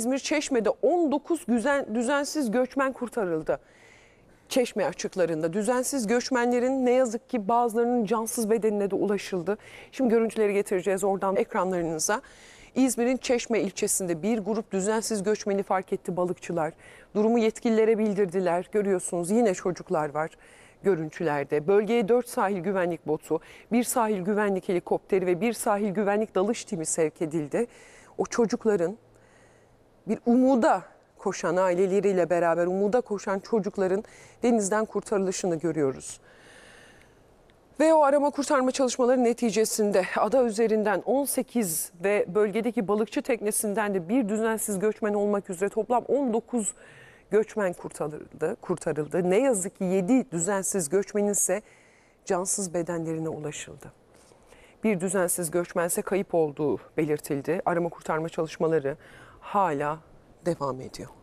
İzmir Çeşme'de 19 güzen, düzensiz göçmen kurtarıldı. Çeşme açıklarında düzensiz göçmenlerin ne yazık ki bazılarının cansız bedenine de ulaşıldı. Şimdi görüntüleri getireceğiz oradan ekranlarınıza. İzmir'in Çeşme ilçesinde bir grup düzensiz göçmeni fark etti balıkçılar. Durumu yetkililere bildirdiler. Görüyorsunuz yine çocuklar var görüntülerde. Bölgeye 4 sahil güvenlik botu, bir sahil güvenlik helikopteri ve bir sahil güvenlik dalış timi sevk edildi. O çocukların bir umuda koşan aileleriyle beraber umuda koşan çocukların denizden kurtarılışını görüyoruz. Ve o arama kurtarma çalışmaları neticesinde ada üzerinden 18 ve bölgedeki balıkçı teknesinden de bir düzensiz göçmen olmak üzere toplam 19 göçmen kurtarıldı. kurtarıldı. Ne yazık ki 7 düzensiz göçmenin ise cansız bedenlerine ulaşıldı bir düzensiz göçmense kayıp olduğu belirtildi. Arama kurtarma çalışmaları hala devam ediyor.